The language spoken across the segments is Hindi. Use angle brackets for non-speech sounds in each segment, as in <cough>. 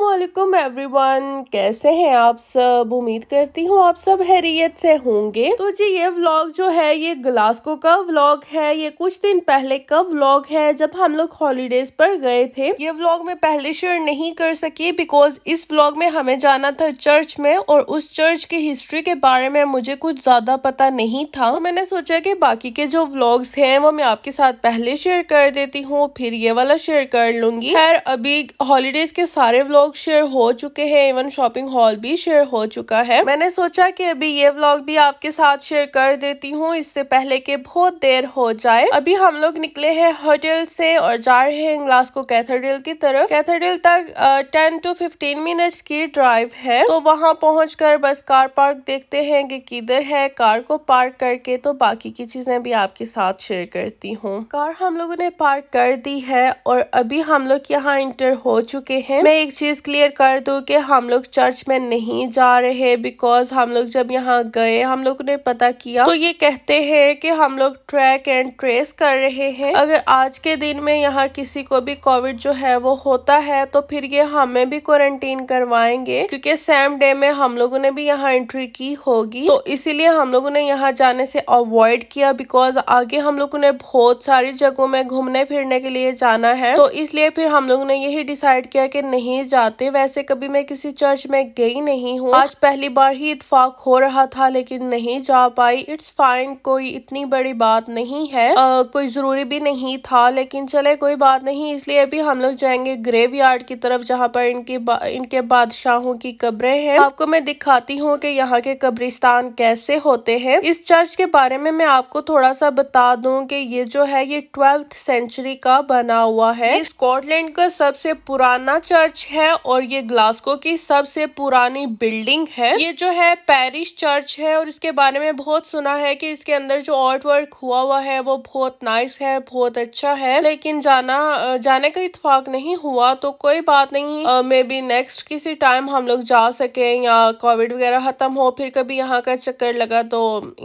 वालेकुम एवरीवन कैसे हैं आप सब उम्मीद करती हूँ आप सब हैरियत से होंगे तो जी ये व्लॉग जो है ये ग्लास्को का व्लॉग है ये कुछ दिन पहले का व्लॉग है जब हम लोग हॉलीडेज पर गए थे ये व्लॉग मैं पहले शेयर नहीं कर सकी बिकॉज इस व्लॉग में हमें जाना था चर्च में और उस चर्च की हिस्ट्री के बारे में मुझे कुछ ज्यादा पता नहीं था तो मैंने सोचा की बाकी के जो ब्लॉग्स है वो मैं आपके साथ पहले शेयर कर देती हूँ फिर ये वाला शेयर कर लूंगी खैर अभी हॉलीडेज के साथ सारे व्लॉग शेयर हो चुके हैं इवन शॉपिंग हॉल भी शेयर हो चुका है मैंने सोचा कि अभी ये व्लॉग भी आपके साथ शेयर कर देती हूँ इससे पहले के बहुत देर हो जाए अभी हम लोग निकले हैं होटल से और जा रहे हैं ग्लास्को कैथेड्रल की तरफ कैथेड्रल तक टेन टू फिफ्टीन मिनट्स की ड्राइव है तो वहाँ पहुँच बस कार पार्क देखते हैं कि किधर है कार को पार्क करके तो बाकी की चीजें भी आपके साथ शेयर करती हूँ कार हम लोगों ने पार्क कर दी है और अभी हम लोग यहाँ इंटर हो चुके हैं मैं एक चीज़ क्लियर कर दूँ कि हम लोग चर्च में नहीं जा रहे बिकॉज हम लोग जब यहाँ गए हम लोग ने पता किया तो ये कहते हैं कि हम लोग ट्रैक एंड ट्रेस कर रहे हैं अगर आज के दिन में यहाँ किसी को भी कोविड जो है वो होता है तो फिर ये हमें भी क्वारंटीन करवाएंगे क्योंकि सेम डे में हम लोगों ने भी यहाँ एंट्री की होगी तो इसीलिए हम लोगों ने यहाँ जाने से अवॉइड किया बिकॉज आगे हम लोगों ने बहुत सारी जगहों में घूमने फिरने के लिए जाना है तो इसलिए फिर हम लोगों ने यही डिसाइड किया कि नहीं जाते वैसे कभी मैं किसी चर्च में गई नहीं हूँ आज पहली बार ही इतफाक हो रहा था लेकिन नहीं जा पाई इट्स फाइन कोई इतनी बड़ी बात नहीं है आ, कोई जरूरी भी नहीं था लेकिन चले कोई बात नहीं इसलिए अभी हम लोग जाएंगे ग्रेव यार्ड की तरफ जहाँ पर इनकी बा, इनके बादशाहों की कब्रें हैं आपको मैं दिखाती हूँ कि यहाँ के कब्रिस्तान कैसे होते हैं इस चर्च के बारे में मैं आपको थोड़ा सा बता दूँ कि ये जो है ये ट्वेल्थ सेंचुरी का बना हुआ है स्कॉटलैंड का सबसे पुराना चर्च चर्च है और ये ग्लास्को की सबसे पुरानी बिल्डिंग है ये जो है पेरिस चर्च है और इसके बारे में बहुत सुना है कि इसके अंदर जो आर्ट वर्क हुआ हुआ है वो बहुत नाइस है बहुत अच्छा है लेकिन जाना जाने का इतफाक नहीं हुआ तो कोई बात नहीं मे बी नेक्स्ट किसी टाइम हम लोग जा सके या कोविड वगैरह खत्म हो फिर कभी यहाँ का चक्कर लगा तो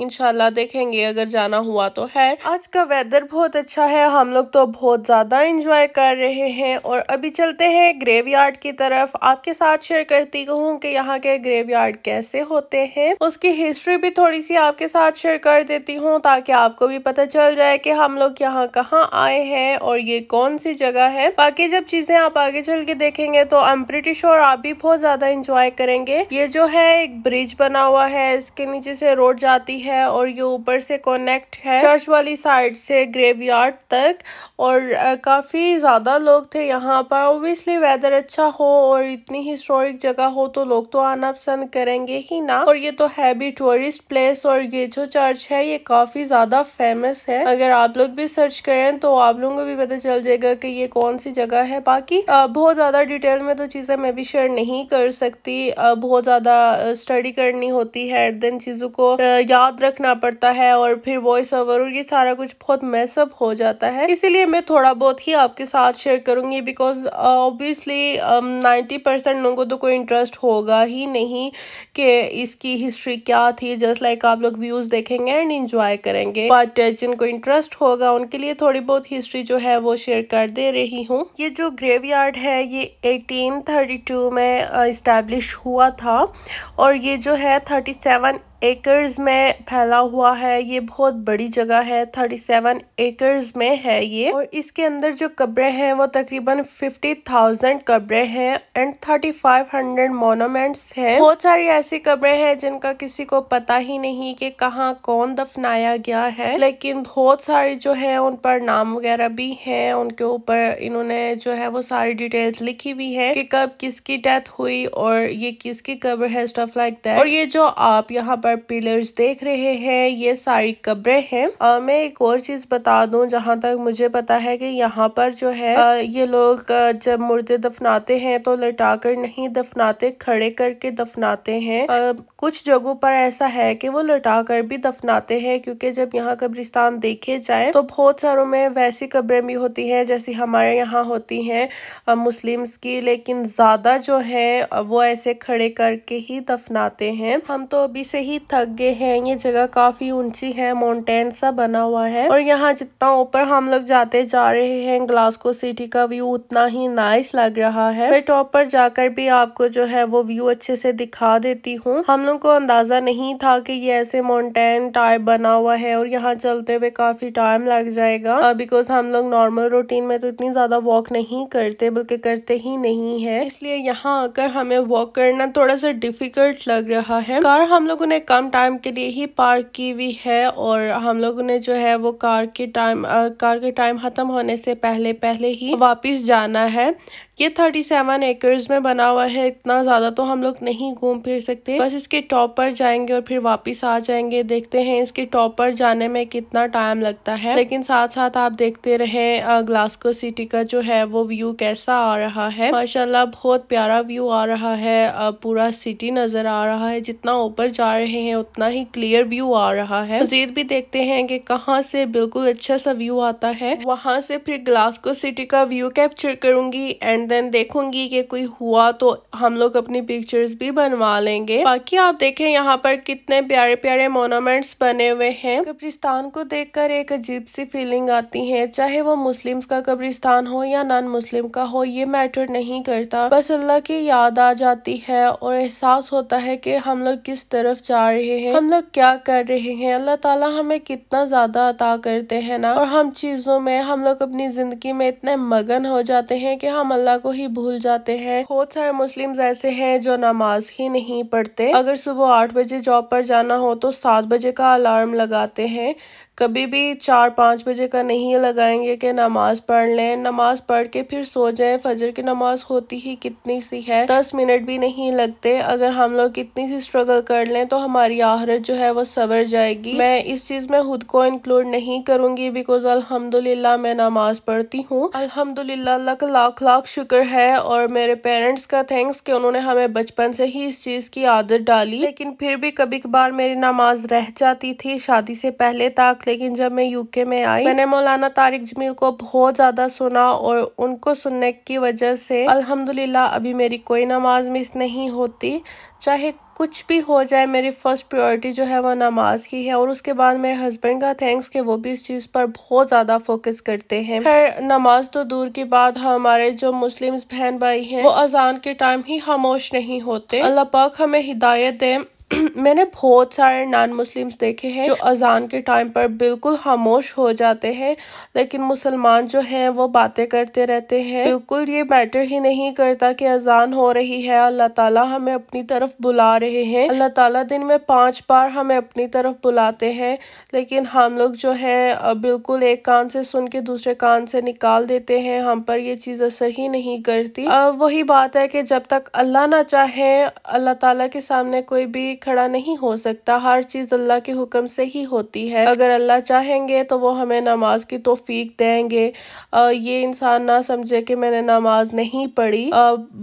इनशाला देखेंगे अगर जाना हुआ तो है आज का वेदर बहुत अच्छा है हम लोग तो बहुत ज्यादा इंजॉय कर रहे हैं और अभी चलते हैं ग्रेवी ग्रेवयार्ड की तरफ आपके साथ शेयर करती हूँ कि यहाँ के ग्रेवयार्ड कैसे होते हैं उसकी हिस्ट्री भी थोड़ी सी आपके साथ शेयर कर देती हूँ ताकि आपको भी पता चल जाए कि हम लोग यहाँ कहाँ आए हैं और ये कौन सी जगह है बाकी जब चीजें आप आगे चल के देखेंगे तो आई एम प्रिटी श्योर आप भी बहुत ज्यादा इंजॉय करेंगे ये जो है एक ब्रिज बना हुआ है इसके नीचे से रोड जाती है और ये ऊपर से कनेक्ट है चर्च वाली साइड से ग्रेवयार्ड तक और काफ़ी ज़्यादा लोग थे यहाँ पर ओबियसली वेदर अच्छा हो और इतनी हिस्टोरिक जगह हो तो लोग तो आना पसंद करेंगे ही ना और ये तो है भी टूरिस्ट प्लेस और ये जो चर्च है ये काफ़ी ज़्यादा फेमस है अगर आप लोग भी सर्च करें तो आप लोगों को भी पता चल जाएगा कि ये कौन सी जगह है बाकी बहुत ज़्यादा डिटेल में तो चीज़ें मैं भी शेयर नहीं कर सकती बहुत ज़्यादा स्टडी करनी होती है दिन चीज़ों को याद रखना पड़ता है और फिर वॉइस ओवर और ये सारा कुछ बहुत मैसअप हो जाता है इसीलिए मैं थोड़ा बहुत ही आपके साथ शेयर करूँगी बिकॉज ऑब्वियसली नाइन्टी परसेंट लोगों तो कोई इंटरेस्ट होगा ही नहीं कि इसकी हिस्ट्री क्या थी जस्ट लाइक like आप लोग व्यूज़ देखेंगे एंड इन्जॉय करेंगे बट uh, जिनको इंटरेस्ट होगा उनके लिए थोड़ी बहुत हिस्ट्री जो है वो शेयर कर दे रही हूँ ये जो ग्रेवयार्ड है ये एटीन में इस्टेब्लिश uh, हुआ था और ये जो है थर्टी एकर्स में फैला हुआ है ये बहुत बड़ी जगह है थर्टी सेवन एकर्स में है ये और इसके अंदर जो कब्रें हैं वो तकरीबन फिफ्टी थाउजेंड कब्रें हैं and thirty five hundred monuments हैं बहुत सारी ऐसी कब्रें हैं जिनका किसी को पता ही नहीं कि कहाँ कौन दफनाया गया है लेकिन बहुत सारी जो है उन पर नाम वगैरह भी है उनके ऊपर इन्होंने जो है वो सारी डिटेल्स लिखी हुई है कि कब किसकी डेथ हुई और ये किसकी कब्र है स्टफ लाइक दैट और ये जो आप यहाँ पर पर पिलर्स देख रहे हैं ये सारी कब्रें हैं और मैं एक और चीज बता दूं जहां तक मुझे पता है कि यहाँ पर जो है आ, ये लोग जब मुर्दे दफनाते हैं तो लटा कर नहीं दफनाते खड़े करके दफनाते हैं आ, कुछ जगहों पर ऐसा है कि वो लटा कर भी दफनाते हैं क्योंकि जब यहाँ कब्रिस्तान देखे जाए तो बहुत सारों में वैसी कब्रें भी होती है जैसी हमारे यहाँ होती है मुस्लिम्स की लेकिन ज़्यादा जो है वो ऐसे खड़े करके ही दफनाते हैं हम तो अभी से ही थक गए हैं ये जगह काफी ऊंची है माउंटेन सा बना हुआ है और यहाँ जितना ऊपर हम लोग जाते जा रहे हैं ग्लास्को सिटी का व्यू उतना ही नाइस लग रहा है मैं टॉप पर जाकर भी आपको जो है वो व्यू अच्छे से दिखा देती हूँ हम लोग को अंदाजा नहीं था कि ये ऐसे माउंटेन टाइप बना हुआ है और यहाँ चलते हुए काफी टाइम लग जाएगा बिकॉज हम लोग नॉर्मल रूटीन में तो इतनी ज्यादा वॉक नहीं करते बल्कि करते ही नहीं है इसलिए यहाँ आकर हमें वॉक करना थोड़ा सा डिफिकल्ट लग रहा है कार हम लोगों ने कम टाइम के लिए ही पार्क की हुई है और हम लोगों ने जो है वो कार के टाइम कार के टाइम ख़त्म होने से पहले पहले ही वापस जाना है ये थर्टी सेवन एकर्स में बना हुआ है इतना ज़्यादा तो हम लोग नहीं घूम फिर सकते बस इसके टॉप पर जाएंगे और फिर वापस आ जाएंगे देखते हैं इसके टॉप पर जाने में कितना टाइम लगता है लेकिन साथ साथ आप देखते रहे ग्लास्को सिटी का जो है वो व्यू कैसा आ रहा है माशाल्लाह बहुत प्यारा व्यू आ रहा है पूरा सिटी नज़र आ रहा है जितना ऊपर जा रहे रहे हैं उतना ही क्लियर व्यू आ रहा है मजीद भी देखते हैं कि कहाँ से बिल्कुल अच्छा सा व्यू आता है वहां से फिर ग्लास्को सिटी का व्यू कैप्चर करूंगी एंड देन देखूंगी कि कोई हुआ तो हम लोग अपनी पिक्चर्स भी बनवा लेंगे बाकी आप देखें यहाँ पर कितने प्यारे प्यारे मोनोमेंट्स बने हुए हैं कब्रिस्तान को देखकर एक अजीब सी फीलिंग आती है चाहे वो मुस्लिम्स का कब्रिस्तान हो या नॉन मुस्लिम का हो ये मैटर नहीं करता बस अल्लाह की याद आ जाती है और एहसास होता है कि हम लोग किस तरफ जा बता रहे हैं हम लोग क्या कर रहे हैं अल्लाह ताला हमें कितना ज़्यादा अता करते हैं ना और हम चीज़ों में हम लोग अपनी ज़िंदगी में इतने मगन हो जाते हैं कि हम अल्लाह को ही भूल जाते हैं बहुत सारे मुस्लिम ऐसे हैं जो नमाज ही नहीं पढ़ते अगर सुबह आठ बजे जॉब पर जाना हो तो सात बजे का अलार्म लगाते हैं कभी भी चार पाँच बजे का नहीं लगाएंगे कि नमाज़ पढ़ लें नमाज़ पढ़ के फिर सो जाएं फजर की नमाज़ होती ही कितनी सी है दस मिनट भी नहीं लगते अगर हम लोग कितनी सी स्ट्रगल कर लें तो हमारी आहरत जो है वो सवर जाएगी मैं इस चीज़ में खुद को इंक्लूड नहीं करूँगी बिकॉज अलहमदिल्ला मैं नमाज़ पढ़ती हूँ अलहमदिल्ला का लाख लाख शुक्र है और मेरे पेरेंट्स का थैंक्स कि उन्होंने हमें बचपन से ही इस चीज़ की आदत डाली लेकिन फिर भी कभी कभार मेरी नमाज रह जाती थी शादी से पहले तक साथ लेकिन जब मैं यूके में आई मैंने मौलाना तारिक जमील को बहुत ज़्यादा सुना और उनको सुनने की वजह से अल्हम्दुलिल्लाह अभी मेरी कोई नमाज मिस नहीं होती चाहे कुछ भी हो जाए मेरी फ़र्स्ट प्रायोरिटी जो है वह नमाज की है और उसके बाद मेरे हस्बैंड का थैंक्स के वो भी इस चीज़ पर बहुत ज़्यादा फोकस करते हैं खैर नमाज तो दूर की बात हमारे जो मुस्लिम बहन भाई हैं वो अजान के टाइम ही खामोश नहीं होते अल्लाह पाक हमें हिदायत दे <clears throat> मैंने बहुत सारे नॉन मुस्लिम्स देखे हैं जो अजान के टाइम पर बिल्कुल खामोश हो जाते हैं लेकिन मुसलमान जो हैं वो बातें करते रहते हैं बिल्कुल ये मैटर ही नहीं करता कि अजान हो रही है अल्लाह ताला हमें अपनी तरफ बुला रहे हैं अल्लाह ताला दिन में पांच बार हमें अपनी तरफ बुलाते हैं लेकिन हम लोग जो हैं बिल्कुल एक कान से सुन के दूसरे कान से निकाल देते हैं हम पर ये चीज़ असर ही नहीं करती वही बात है कि जब तक अल्लाह ना चाहे अल्लाह ताला के सामने कोई भी खड़ा नहीं हो सकता हर चीज़ अल्लाह के हुक्म से ही होती है अगर अल्लाह चाहेंगे तो वो हमें नमाज की तोफीक देंगे आ, ये इंसान ना समझे कि मैंने नमाज नहीं पढ़ी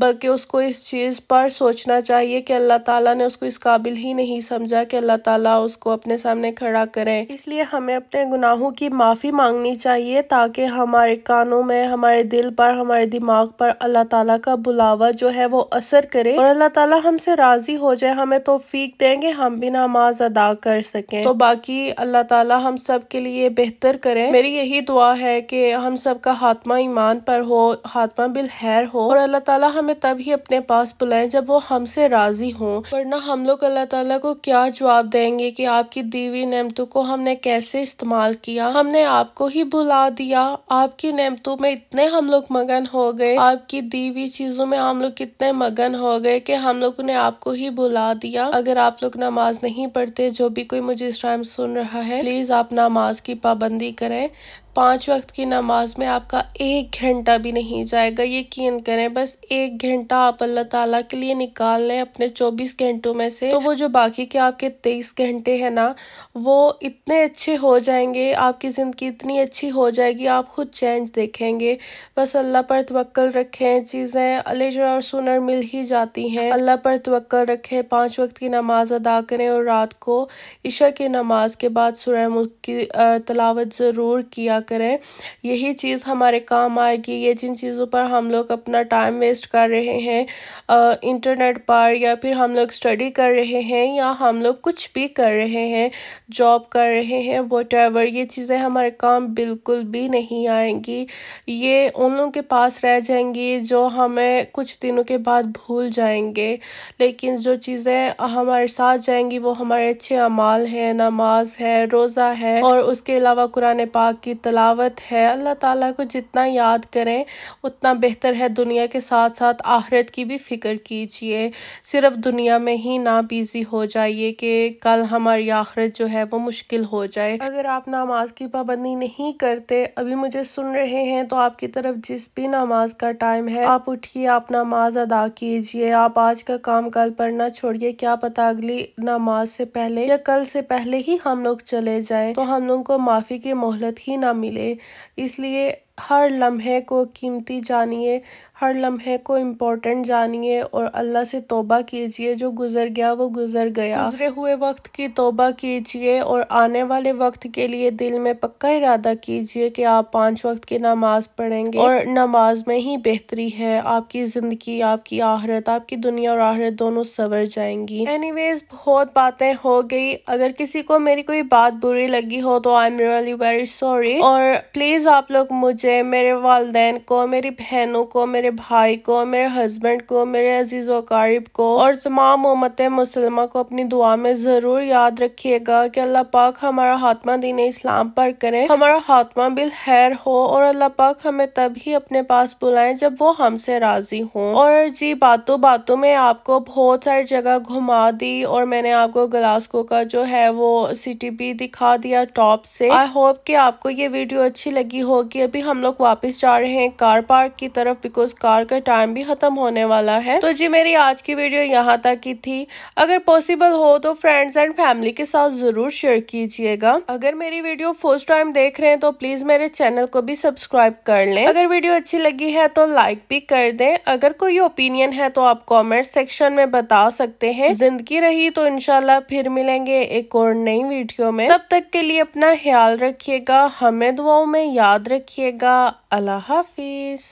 बल्कि उसको इस चीज़ पर सोचना चाहिए कि अल्लाह ताला ने उसको इस काबिल ही नहीं समझा कि अल्लाह ताला उसको अपने सामने खड़ा करें इसलिए हमें अपने गुनाहों की माफ़ी मांगनी चाहिए ताकि हमारे कानों में हमारे दिल पर हमारे दिमाग पर अल्लाह ताला का बुलावा जो है वो असर करे और अल्लाह ताला हमसे राज़ी हो जाए हमें तोफीक तोफ़ी दें कि हम भी नमाज अदा कर सकें तो बाकी अल्लाह ताला हम सब के लिए बेहतर करें मेरी यही दुआ है कि हम सब का हाथमा ईमान पर हो हाथमा बिल हैर हो और अल्लाह ताला हमें तब ही अपने पास बुलाएं जब वो हमसे राज़ी हो वरना हम लोग अल्लाह ताला को क्या जवाब देंगे कि आपकी दीवी हुई नेमतों को हमने कैसे इस्तेमाल किया हमने आपको ही बुला दिया आपकी नेमतों में इतने हम लोग मगन हो गए आपकी दीवी चीज़ों में हम लोग कितने मगन हो गए कि हम लोग ने आपको ही बुला दिया अगर अगर आप लोग नमाज नहीं पढ़ते जो भी कोई मुझे इस टाइम सुन रहा है प्लीज़ आप नमाज की पाबंदी करें पाँच वक्त की नमाज में आपका एक घंटा भी नहीं जाएगा यकीन करें बस एक घंटा आप अल्लाह ताला के लिए निकाल लें अपने चौबीस घंटों में से तो वो जो बाकी के आपके तेईस घंटे हैं ना वो इतने अच्छे हो जाएंगे आपकी ज़िंदगी इतनी अच्छी हो जाएगी आप खुद चेंज देखेंगे बस अल्लाह पर तवक्ल रखें चीज़ें अलेजर और सुनर मिल ही जाती हैं अल्लाह पर तवक्ल रखें पाँच वक्त की नमाज़ अदा करें और रात को ईशा की नमाज के बाद सुरह मुल्क की तलावत ज़रूर किया करें यही चीज़ हमारे काम आएगी ये जिन चीज़ों पर हम लोग अपना टाइम वेस्ट कर रहे हैं इंटरनेट पर या फिर हम लोग स्टडी कर रहे हैं या हम लोग कुछ भी कर रहे हैं जॉब कर रहे हैं वट ये चीज़ें हमारे काम बिल्कुल भी नहीं आएंगी ये उन लोगों के पास रह जाएंगी जो हमें कुछ दिनों के बाद भूल जाएंगे लेकिन जो चीज़ें हमारे साथ जाएंगी वो हमारे अच्छे अमाल हैं नमाज है रोज़ा है और उसके अलावा कुरान पाक की तलावत है अल्लाह ताला को जितना याद करें उतना बेहतर है दुनिया के साथ साथ आखरत की भी फ़िक्र कीजिए सिर्फ दुनिया में ही ना बिज़ी हो जाइए कि कल हमारी आखरत जो है वो मुश्किल हो जाए अगर आप नमाज की पाबंदी नहीं करते अभी मुझे सुन रहे हैं तो आपकी तरफ जिस भी नमाज का टाइम है आप उठिए आप नमाज अदा कीजिए आप आज का काम कल पर ना छोड़िए क्या पता अगली नमाज से पहले या कल से पहले ही हम लोग चले जाएं तो हम लोग को माफ़ी की मोहलत ही ना मिले इसलिए हर लम्हे को कीमती जानिए हर लम्हे को इम्पोर्टेंट जानिए और अल्लाह से तोबा कीजिए जो गुज़र गया वो गुज़र गया गुजरे हुए वक्त की तोबा कीजिए और आने वाले वक्त के लिए दिल में पक्का इरादा कीजिए कि आप पांच वक्त की नमाज पढ़ेंगे और नमाज में ही बेहतरी है आपकी ज़िंदगी आपकी आहरत आपकी दुनिया और आहरत दोनों सवर जाएंगी एनी बहुत बातें हो गई अगर किसी को मेरी कोई बात बुरी लगी हो तो I am really very sorry और प्लीज़ आप लोग मुझे मेरे वालदेन को मेरी बहनों को मेरे मेरे भाई को मेरे हस्बैंड को मेरे अजीज़ वकारीब को और तमाम उमत मुसलमा को अपनी दुआ में ज़रूर याद रखिएगा की अल्लाह पाक हमारा हाथमा दीन इस्लाम पर करे हमारा हाथमा बिल खैर हो और अल्लाह पाक हमें तभी अपने पास बुलाए जब वो हमसे राज़ी हों और जी बातों बातों में आपको बहुत सारी जगह घुमा दी और मैंने आपको ग्लास्को का जो है वो सिटी भी दिखा दिया टॉप से आई होप कि आपको ये वीडियो अच्छी लगी होगी अभी हम लोग वापस जा रहे हैं कार पार्क की तरफ बिकॉज कार का टाइम भी ख़त्म होने वाला है तो जी मेरी आज की वीडियो यहाँ तक की थी अगर पॉसिबल हो तो फ्रेंड्स एंड फैमिली के साथ ज़रूर शेयर कीजिएगा अगर मेरी वीडियो फर्स्ट टाइम देख रहे हैं तो प्लीज़ मेरे चैनल को भी सब्सक्राइब कर लें अगर वीडियो अच्छी लगी है तो लाइक भी कर दें अगर कोई ओपिनियन है तो आप कॉमेंट सेक्शन में बता सकते हैं जिंदगी रही तो इनशाला फिर मिलेंगे एक और नई वीडियो में तब तक के लिए अपना ख्याल रखिएगा हमें दुआओं में याद रखिएगा अल्लाह हाफिज़